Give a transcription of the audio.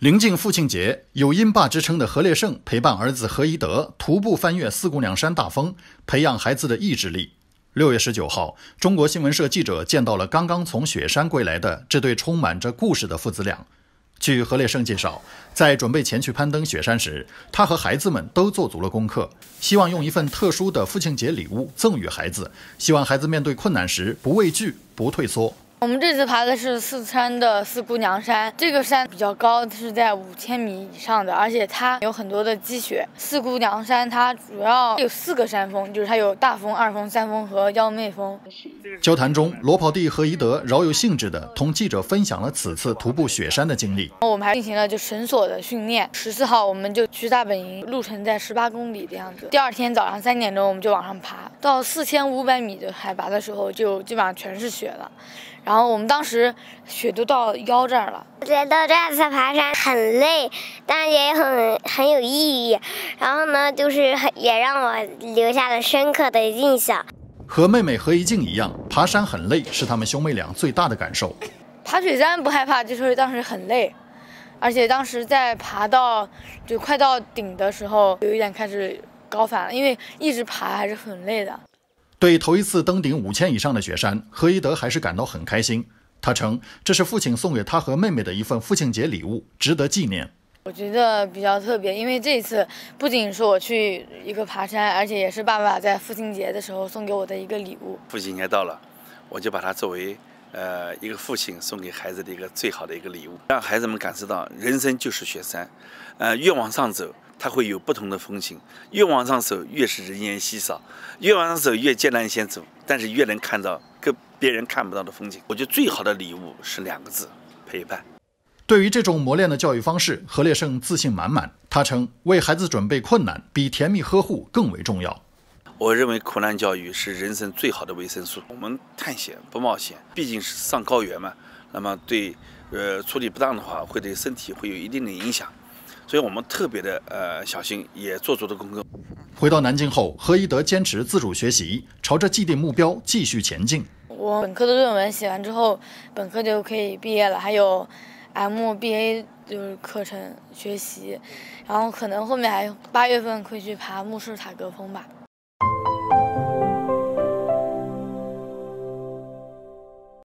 临近父亲节，有“英霸”之称的何烈胜陪伴儿子何一德徒步翻越四姑娘山大峰，培养孩子的意志力。六月十九号，中国新闻社记者见到了刚刚从雪山归来的这对充满着故事的父子俩。据何烈胜介绍，在准备前去攀登雪山时，他和孩子们都做足了功课，希望用一份特殊的父亲节礼物赠予孩子，希望孩子面对困难时不畏惧、不退缩。我们这次爬的是四川的四姑娘山，这个山比较高，是在五千米以上的，而且它有很多的积雪。四姑娘山它主要有四个山峰，就是它有大峰、二峰、三峰和幺妹峰。交谈中，罗跑弟何一德饶有兴致地同记者分享了此次徒步雪山的经历。我们还进行了就绳索的训练。十四号我们就去大本营，路程在十八公里的样子。第二天早上三点钟我们就往上爬，到四千五百米的海拔的时候，就基本上全是雪了。然后我们当时雪都到腰这儿了。觉得这次爬山很累，但也很很有意义。然后呢，就是也让我留下了深刻的印象。和妹妹何一静一样，爬山很累是他们兄妹俩最大的感受。爬雪山不害怕，就是当时很累，而且当时在爬到就快到顶的时候，有一点开始高反，了，因为一直爬还是很累的。对头一次登顶五千以上的雪山，何一德还是感到很开心。他称这是父亲送给他和妹妹的一份父亲节礼物，值得纪念。我觉得比较特别，因为这次不仅是我去一个爬山，而且也是爸爸在父亲节的时候送给我的一个礼物。父亲节到了，我就把它作为。呃，一个父亲送给孩子的一个最好的一个礼物，让孩子们感受到人生就是雪山，呃，越往上走，它会有不同的风景；越往上走，越是人烟稀少；越往上走，越艰难险阻，但是越能看到跟别人看不到的风景。我觉得最好的礼物是两个字：陪伴。对于这种磨练的教育方式，何烈胜自信满满，他称为孩子准备困难比甜蜜呵护更为重要。我认为苦难教育是人生最好的维生素。我们探险不冒险，毕竟是上高原嘛。那么，对，呃，处理不当的话，会对身体会有一定的影响，所以我们特别的呃小心，也做足了功课。回到南京后，何一德坚持自主学习，朝着既定目标继续前进。我本科的论文写完之后，本科就可以毕业了。还有 M B A 就是课程学习，然后可能后面还八月份会去爬慕士塔格峰吧。